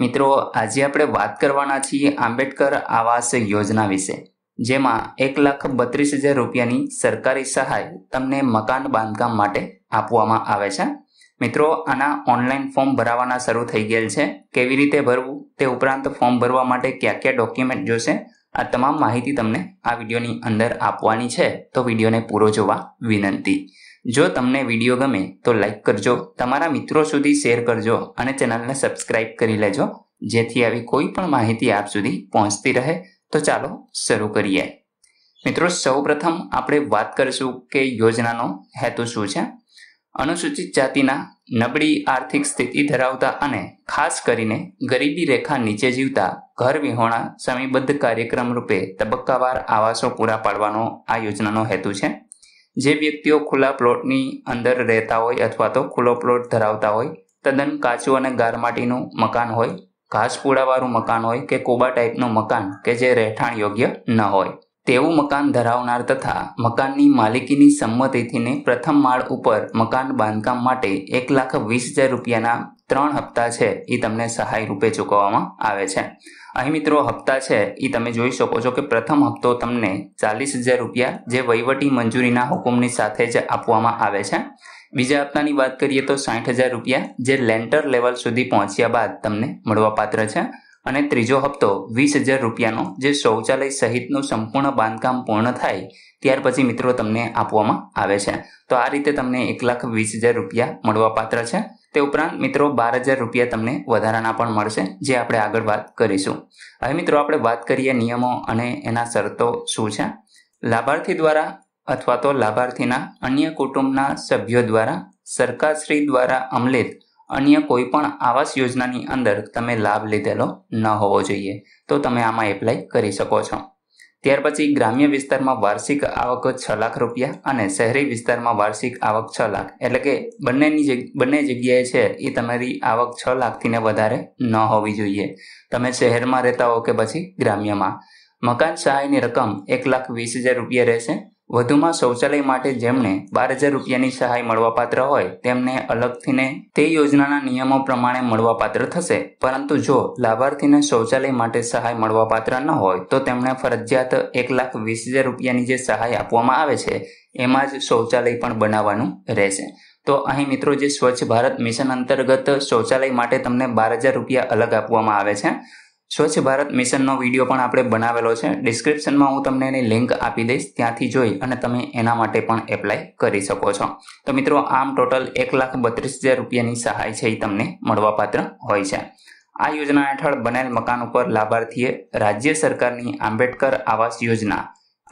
મિત્રો આજે આપણે વાત કરવાના છીએ આંબેડકર આવાસ યોજના વિશે જેમાં એક લાખ બત્રીસ હજાર રૂપિયાની સરકારી સહાય તમને મકાન બાંધકામ માટે આપવામાં આવે છે મિત્રો આના ઓનલાઈન ફોર્મ ભરાવાના શરૂ થઈ ગયેલ છે કેવી રીતે ભરવું તે ઉપરાંત ફોર્મ ભરવા માટે કયા કયા ડોક્યુમેન્ટ જોશે આ તમામ માહિતી તમને આ વિડીયોની અંદર આપવાની છે તો વિડીયોને પૂરો જોવા વિનંતી જો તમને વિડીયો ગમે તો લાઇક કરજો તમારા મિત્રો સુધી શેર કરજો અને ચેનલને સબસ્ક્રાઇબ કરી લેજો જેથી આવી કોઈ પણ માહિતી આપ સુધી પહોંચતી રહે તો ચાલો શરૂ કરીએ મિત્રો સૌપ્રથમ આપણે વાત કરીશું કે યોજનાનો હેતુ શું છે અનુસૂચિત જાતિના નબળી આર્થિક સ્થિતિ ધરાવતા અને ખાસ કરીને ગરીબી રેખા નીચે જીવતા ઘર વિહોણા સમયબદ્ધ કાર્યક્રમ રૂપે તબક્કાવાર આવાસો પૂરા પાડવાનો આ યોજનાનો હેતુ છે જે વ્યક્તિઓ ખુલ્લા પ્લોટની અંદર રહેતા હોય અથવા તો ખુલ્લો પ્લોટ ધરાવતા હોય તદ્દન કાચું અને ગારમાટીનું મકાન હોય ઘાસપુડાવાળું મકાન હોય કે કોબા ટાઈપનું મકાન કે જે રહેઠાણ યોગ્ય ન હોય તેવું મકાન ધરાવનાર તથા મકાનની માલિકીની સંમતિથીને પ્રથમ માળ ઉપર મકાન બાંધકામ માટે એક લાખ વીસ હજાર રૂપિયાના ત્રણ હપ્તા છે એ તમને સહાય રૂપે ચૂકવવામાં આવે છે અહીં મિત્રો હપ્તા છે એ તમે જોઈ શકો છો કે પ્રથમ હપ્તો તમને ચાલીસ હજાર રૂપિયા જે વહીવટી મંજૂરીના હુકમની સાથે જ આપવામાં આવે છે બીજા હપ્તાની વાત કરીએ તો સાઠ હજાર રૂપિયા જે લેન્ટર લેવલ સુધી પહોંચ્યા બાદ તમને મળવાપાત્ર છે અને ત્રીજો હપ્તો વીસ હજાર રૂપિયાનો જે શૌચાલય સહિતનું સંપૂર્ણ બાંધકામ પૂર્ણ થાય ત્યાર પછી મિત્રો તમને આપવામાં આવે છે તો આ રીતે તમને એક લાખ વીસ હજાર રૂપિયા મળવાપાત્ર છે તે ઉપરાંત મિત્રો બાર હજાર રૂપિયા તમને વધારાના પણ મળશે જે આપણે આગળ વાત કરીશું હવે મિત્રો આપણે વાત કરીએ નિયમો અને એના શરતો શું છે લાભાર્થી દ્વારા અથવા તો લાભાર્થીના અન્ય કુટુંબના સભ્યો દ્વારા સરકારશ્રી દ્વારા અમલિત અન્ય કોઈ પણ આવાસ યોજનાની અંદર તમે લાભ લીધેલો ન હોવો જોઈએ તો તમે આમાં એપ્લાય કરી શકો છો ત્યાર પછી ગ્રામ્ય વિસ્તારમાં વાર્ષિક આવક છ લાખ રૂપિયા અને શહેરી વિસ્તારમાં વાર્ષિક આવક છ લાખ એટલે કે બંનેની બંને જગ્યાએ છે એ તમારી આવક છ લાખથીને વધારે ન હોવી જોઈએ તમે શહેરમાં રહેતા હો કે પછી ગ્રામ્યમાં મકાન સહાયની રકમ એક લાખ વીસ હજાર રૂપિયા રહેશે વધુમાં શૌચાલય માટે જેમને બાર હજાર રૂપિયાની સહાય મળવાપાત્ર હોય તેમને અલગથીને તે યોજનાના નિયમો પ્રમાણે મળવાપાત્ર થશે પરંતુ જો લાભાર્થીને શૌચાલય માટે સહાય મળવાપાત્ર ન હોય તો તેમણે ફરજિયાત એક લાખ વીસ હજાર રૂપિયાની જે સહાય આપવામાં આવે છે એમાં જ શૌચાલય પણ બનાવવાનું રહેશે તો અહીં મિત્રો જે સ્વચ્છ ભારત મિશન અંતર્ગત શૌચાલય માટે તમને બાર હજાર રૂપિયા અલગ આપવામાં આવે છે સ્વચ્છ ભારત મિશનનો વિડીયો પણ આપણે બનાવેલો છે ડિસ્ક્રિપ્શનમાં હું તમને એની લિંક આપી દઈશ ત્યાંથી જોઈ અને તમે એના માટે પણ એપ્લાય કરી શકો છો તો મિત્રો આમ ટોટલ એક લાખ બત્રીસ હજાર રૂપિયાની સહાય છે એ તમને મળવાપાત્ર હોય છે આ યોજના હેઠળ બનેલ મકાન ઉપર લાભાર્થીએ રાજ્ય સરકારની આંબેડકર આવાસ યોજના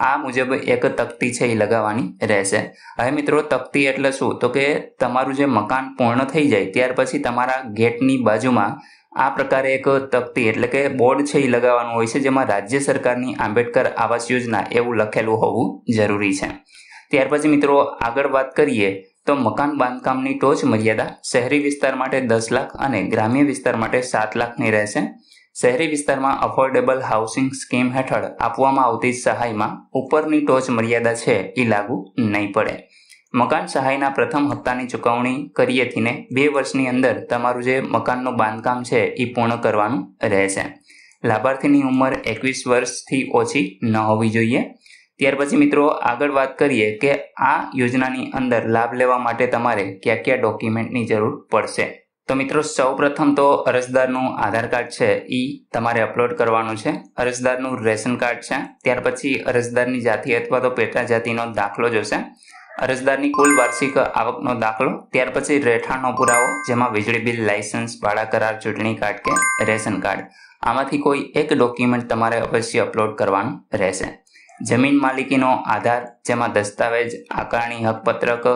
આ મુજબ એક તકતી છે એ લગાવવાની રહેશે હવે મિત્રો તકતી એટલે શું તો કે તમારું જે મકાન પૂર્ણ થઈ જાય ત્યાર પછી તમારા ગેટની બાજુમાં આ પ્રકારે એક તકતી એટલે કે બોર્ડ છે એ લગાવવાનું હોય છે જેમાં રાજ્ય સરકારની આંબેડકર આવાસ યોજના એવું લખેલું હોવું જરૂરી છે ત્યાર પછી મિત્રો આગળ વાત કરીએ તો મકાન બાંધકામની ટોચ મર્યાદા શહેરી વિસ્તાર માટે દસ લાખ અને ગ્રામ્ય વિસ્તાર માટે સાત લાખની રહેશે શહેરી વિસ્તારમાં અફોર્ડેબલ હાઉસિંગ સ્કીમ હેઠળ આપવામાં આવતી સહાયમાં ઉપરની ટોચ મર્યાદા છે એ લાગુ નહીં પડે મકાન સહાયના પ્રથમ હપ્તાની ચુકવણી કરીએ થીને બે વર્ષની અંદર તમારું જે મકાનનું બાંધકામ છે એ પૂર્ણ કરવાનું રહેશે લાભાર્થીની ઉંમર એકવીસ વર્ષથી ઓછી ન હોવી જોઈએ ત્યાર પછી મિત્રો આગળ વાત કરીએ કે આ યોજનાની અંદર લાભ લેવા માટે તમારે કયા કયા ડોક્યુમેન્ટની જરૂર પડશે તો મિત્રો સૌપ્રથમ તો અરજદારનું આધાર કાર્ડ છે એ તમારે અપલોડ કરવાનું છે અરજદારનું રેશન કાર્ડ છે ત્યાર પછી અરજદારની જાતિ અથવા તો પેટા જાતિનો દાખલો જોશે અરજદારની કુલ વાર્ષિક આવકનો દાખલો ત્યાર પછી રહેઠાણનો પુરાવો જેમાં વીજળી બિલ લાયસન્સ ભાડા કરાર ચૂંટણી કાર્ડ કે રેશન કાર્ડ આમાંથી કોઈ એક ડોક્યુમેન્ટ તમારે અવશ્ય અપલોડ કરવાનું રહેશે જમીન માલિકીનો આધાર જેમાં દસ્તાવેજ આકારણી હકપત્રક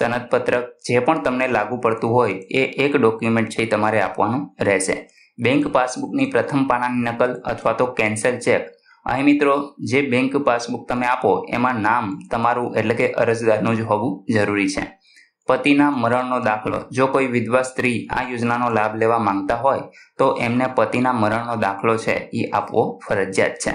સનદપત્રક જે પણ તમને લાગુ પડતું હોય એ એક ડોક્યુમેન્ટ છે તમારે આપવાનું રહેશે બેંક પાસબુકની પ્રથમ પાનાની નકલ અથવા તો કેન્સલ ચેક અહીં મિત્રો જે બેંક પાસબુક તમે આપો એમાં નામ તમારું એટલે કે અરજદારનું જ હોવું જરૂરી છે પતિના મરણનો દાખલો જો કોઈ વિધવા સ્ત્રી આ યોજનાનો લાભ લેવા માંગતા હોય તો એમને પતિના મરણનો દાખલો છે એ આપવો ફરજિયાત છે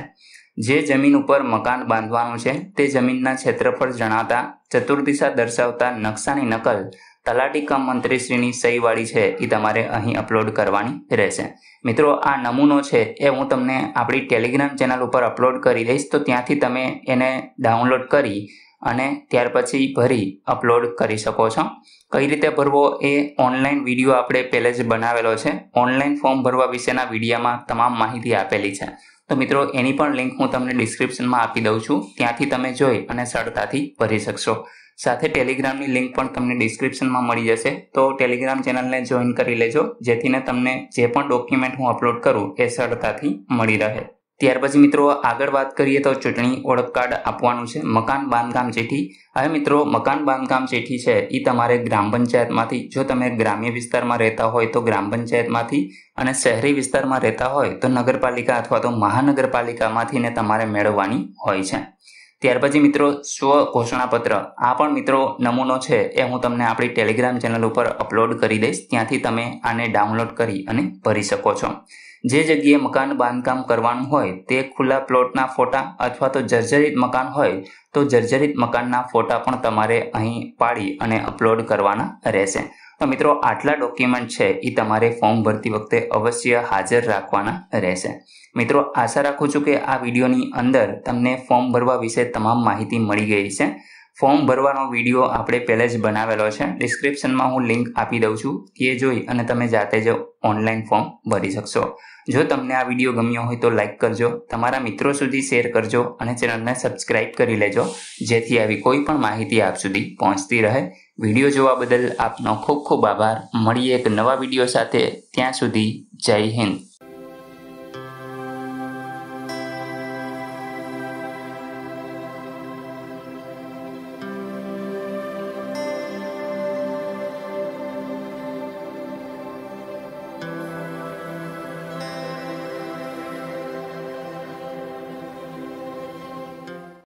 જે જમીન ઉપર મકાન બાંધવાનું છે તે જમીનના ક્ષેત્રફળ જણાતા ચતુર્દિશા દર્શાવતા નકશાની નકલ તલાટી કમ મંત્રીશ્રીની સહીવાળી છે એ તમારે અહીં અપલોડ કરવાની રહેશે મિત્રો આ નમૂનો છે એ હું તમને આપણી ટેલિગ્રામ ચેનલ ઉપર અપલોડ કરી દઈશ તો ત્યાંથી તમે એને ડાઉનલોડ કરી અને ત્યાર પછી ભરી અપલોડ કરી શકો છો કઈ રીતે ભરવો એ ઓનલાઈન વિડીયો આપણે પહેલે જ બનાવેલો છે ઓનલાઈન ફોર્મ ભરવા વિશેના વિડીયામાં તમામ માહિતી આપેલી છે તો મિત્રો એની પણ લિંક હું તમને ડિસ્ક્રિપ્શનમાં આપી દઉં છું ત્યાંથી તમે જોઈ અને સરળતાથી ભરી શકશો સાથે ટેલિગ્રામની લિંક પણ તમને ડિસ્ક્રિપ્શનમાં મળી જશે તો ટેલિગ્રામ ચેનલને જોઈન કરી લેજો જેથીને તમને જે પણ ડોક્યુમેન્ટ હું અપલોડ કરું એ સરળતાથી મળી રહે ત્યાર પછી મિત્રો આગળ વાત કરીએ તો ચૂંટણી ઓળખ કાર્ડ આપવાનું છે મકાન બાંધકામ ચીઠી હવે મિત્રો મકાન બાંધકામ ચીઠી છે એ તમારે ગ્રામ પંચાયતમાંથી જો તમે ગ્રામ્ય વિસ્તારમાં રહેતા હોય તો ગ્રામ પંચાયતમાંથી અને શહેરી વિસ્તારમાં રહેતા હોય તો નગરપાલિકા અથવા તો મહાનગરપાલિકામાંથી ને તમારે મેળવવાની હોય છે ત્યાર પછી મિત્રો સ્વ ઘોષણાપત્ર આ પણ મિત્રો નમૂનો છે એ હું તમને આપણી ટેલિગ્રામ ચેનલ ઉપર અપલોડ કરી દઈશ ત્યાંથી તમે આને ડાઉનલોડ કરી અને ભરી શકો છો જે જગ્યાએ મકાન બાંધકામ કરવાનું હોય તે ખુલ્લા પ્લોટના ફોટા અથવા તો જર્જરિત મકાન હોય તો જર્જરિત મકાનના ફોટા પણ તમારે અહીં પાડી અને અપલોડ કરવાના રહેશે તો મિત્રો આટલા ડોક્યુમેન્ટ છે એ તમારે ફોર્મ ભરતી વખતે અવશ્ય હાજર રાખવાના રહેશે મિત્રો આશા રાખું છું કે આ વિડીયોની અંદર તમને ફોર્મ ભરવા વિશે તમામ માહિતી મળી ગઈ છે ફોર્મ ભરવાનો વિડીયો આપણે પહેલે જ બનાવેલો છે ડિસ્ક્રિપ્શનમાં હું લિંક આપી દઉં છું એ જોઈ અને તમે જાતે જ ઓનલાઈન ફોર્મ ભરી શકશો જો તમને આ વિડીયો ગમ્યો હોય તો લાઇક કરજો તમારા મિત્રો સુધી શેર કરજો અને ચેનલને સબસ્ક્રાઇબ કરી લેજો જેથી આવી કોઈ પણ માહિતી આપ સુધી પહોંચતી રહે વિડીયો જોવા બદલ આપનો ખૂબ ખૂબ આભાર મળીએ એક નવા વિડીયો સાથે ત્યાં સુધી જય હિન્દ